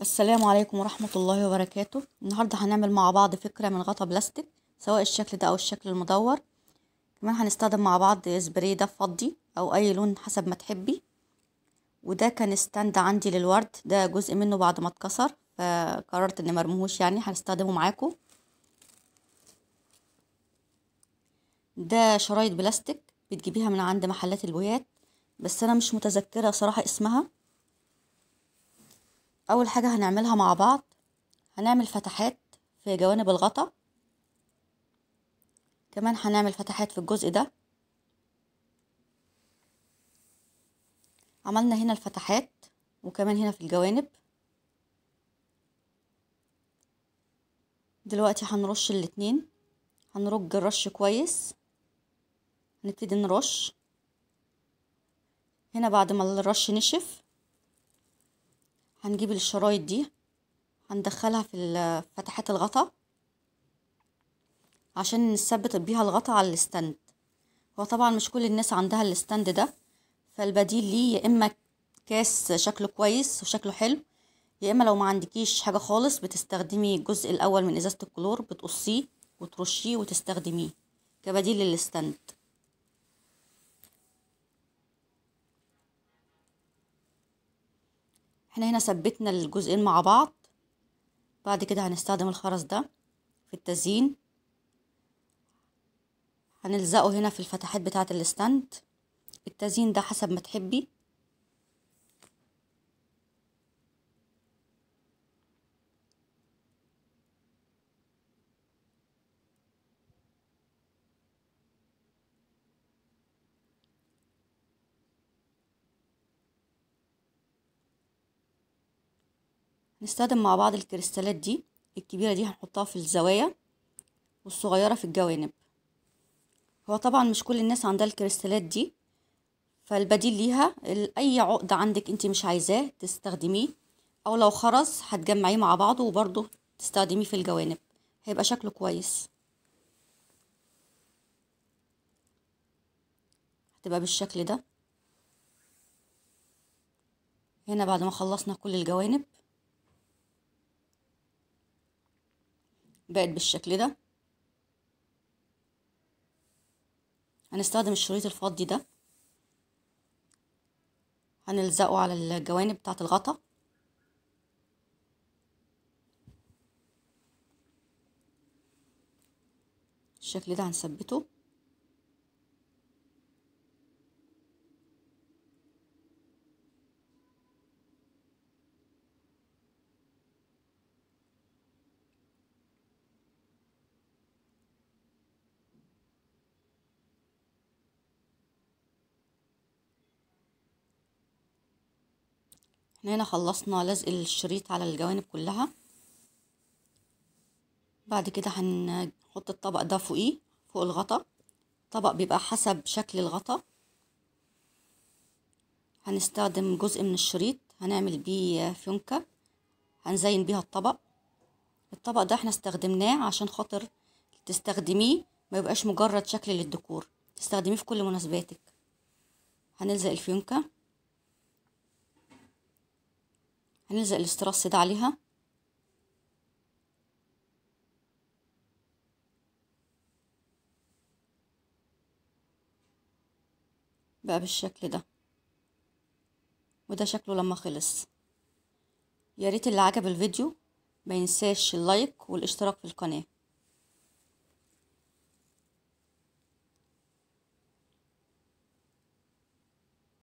السلام عليكم ورحمة الله وبركاته النهاردة هنعمل مع بعض فكرة من غطا بلاستيك سواء الشكل ده أو الشكل المدور كمان هنستخدم مع بعض سبراي ده فضي أو أي لون حسب ما تحبي وده كان ستاند عندي للورد ده جزء منه بعد ما اتكسر فقررت اني مرموهوش يعني هنستخدمه معاكم ده شرايط بلاستيك بتجيبيها من عند محلات البويات بس انا مش متذكره صراحه اسمها اول حاجة هنعملها مع بعض هنعمل فتحات في جوانب الغطا كمان هنعمل فتحات في الجزء ده عملنا هنا الفتحات وكمان هنا في الجوانب دلوقتي هنرش الاتنين هنرج الرش كويس نبتدي نرش هنا بعد ما الرش نشف هنجيب الشرايط دي هندخلها في فتحات الغطا عشان نثبت بيها الغطا على الستاند هو طبعا مش كل الناس عندها الستاند ده فالبديل ليه يا اما كاس شكله كويس وشكله حلو يا اما لو ما عندكيش حاجه خالص بتستخدمي الجزء الاول من ازازه الكلور بتقصيه وترشيه وتستخدميه كبديل للستاند احنا هنا ثبتنا الجزئين مع بعض بعد كده هنستخدم الخرز ده في التزيين هنلزقه هنا في الفتحات بتاعة الستاند التزيين ده حسب ما تحبي نستخدم مع بعض الكريستالات دي الكبيرة دي هنحطها في الزوايا والصغيرة في الجوانب هو طبعا مش كل الناس عندها الكريستالات دي فالبديل ليها اي عقد عندك انت مش عايزاه تستخدميه او لو خرز هتجمعيه مع بعضه وبرضه تستخدميه في الجوانب هيبقى شكله كويس هتبقى بالشكل ده هنا بعد ما خلصنا كل الجوانب بقت بالشكل ده هنستخدم الشريط الفضي ده هنلزقه على الجوانب بتاعة الغطا الشكل ده هنثبته احنا هنا خلصنا لزق الشريط على الجوانب كلها بعد كده هنحط الطبق ده فوقيه فوق الغطا الطبق بيبقى حسب شكل الغطا هنستخدم جزء من الشريط هنعمل بيه فيونكة هنزين بيها الطبق الطبق ده احنا استخدمناه عشان خاطر تستخدميه ما يبقاش مجرد شكل للديكور تستخدميه في كل مناسباتك هنلزق الفيونكة هنلزق الاستراس ده عليها بقى بالشكل ده وده شكله لما خلص ياريت اللي عجب الفيديو ما ينساش اللايك والاشتراك في القناه